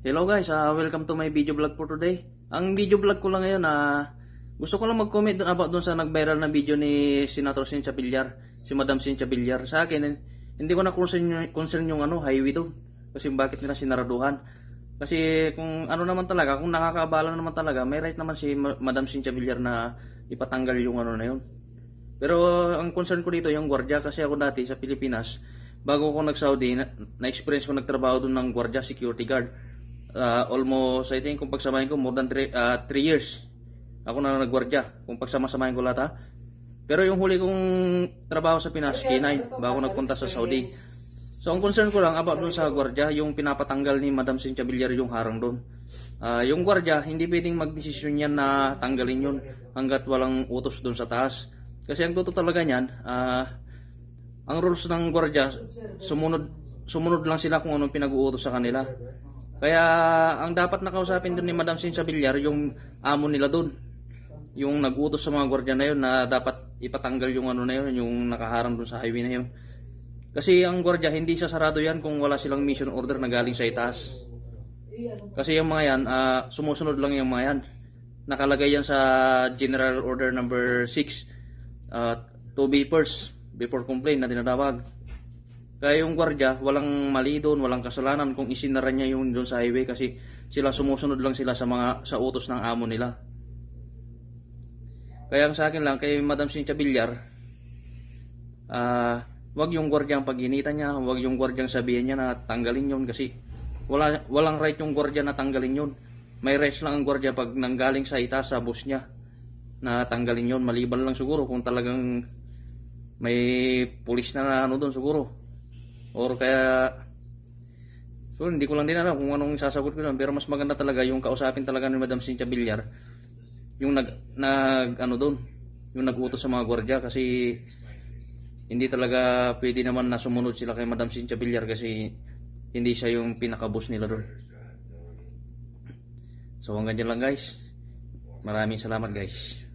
Hello guys, uh, welcome to my video vlog for today. Ang video vlog ko lang ngayon na uh, gusto ko lang mag-comment dun about dun sa nag-viral na video ni Senator Cynthia Villar, si Madam Cynthia Villar. Sa akin, hindi ko na concern, concern yung ano, highway doon. Kasi bakit nila sinaraduhan. Kasi kung ano naman talaga, kung nakakaabala naman talaga, may right naman si Madam Cynthia Villar na ipatanggal yung ano na yun. Pero ang concern ko dito yung gwardiya kasi ako dati sa Pilipinas, bago ako nag-Saudi, na-experience na ko nagtrabaho doon ng gwardiya security guard. Uh, almost, I think, kung pagsamahin ko, more than 3 uh, ah, years. Ako na naggwardiya, kung pagsamasamahin ko lahat ha. Pero yung huli kong trabaho sa Pinas, K9, bago nagpunta sa Saudi. So ang concern ko lang about doon sa gwardiya, yung pinapatanggal ni Madam Cynthia Villar yung harang doon. Uh, ah, yung gwardiya, hindi pwedeng magdesisyon yan na tanggalin yun hanggat walang utos doon sa taas kasi ang totoo talaga niyan, uh, ang rules ng gwardiya, sumunod sumunod lang sila kung anong pinag-uutos sa kanila. Kaya ang dapat nakausapin doon ni Madam Sin Villar, yung amo nila doon. Yung nag-utos sa mga gwardiya na yun na dapat ipatanggal yung ano na yun, yung nakaharang doon sa highway na yun. Kasi ang gwardiya, hindi siya sarado yan kung wala silang mission order na galing sa itaas. Kasi yung mga yan, uh, sumusunod lang yung mga yan. Nakalagay yan sa General Order Number 6 uh, to be before complaint na tinatawag. Kaya yung gwardiya, walang mali doon, walang kasalanan kung isinara niya yung doon sa highway kasi sila sumusunod lang sila sa mga sa utos ng amo nila. Kaya ang sa akin lang kay Madam Cynthia Villar, uh, ah, wag yung gwardiyang paginitan niya, wag yung gwardiyang sabihin niya na tanggalin yon kasi wala walang right yung gwardiya na tanggalin yon. May rights lang ang gwardiya pag nanggaling sa itaas sa boss niya na tanggalin yon maliban lang siguro kung talagang may pulis na, ano doon siguro or kaya so hindi ko lang din alam kung anong sasagot ko doon pero mas maganda talaga yung kausapin talaga ni Madam Cynthia Villar yung nag, nag ano doon yung nagutos sa mga gwardiya kasi hindi talaga pwede naman na sumunod sila kay Madam Cynthia Villar kasi hindi siya yung pinakabos nila doon. So hanggang dyan lang guys. Maraming salamat guys.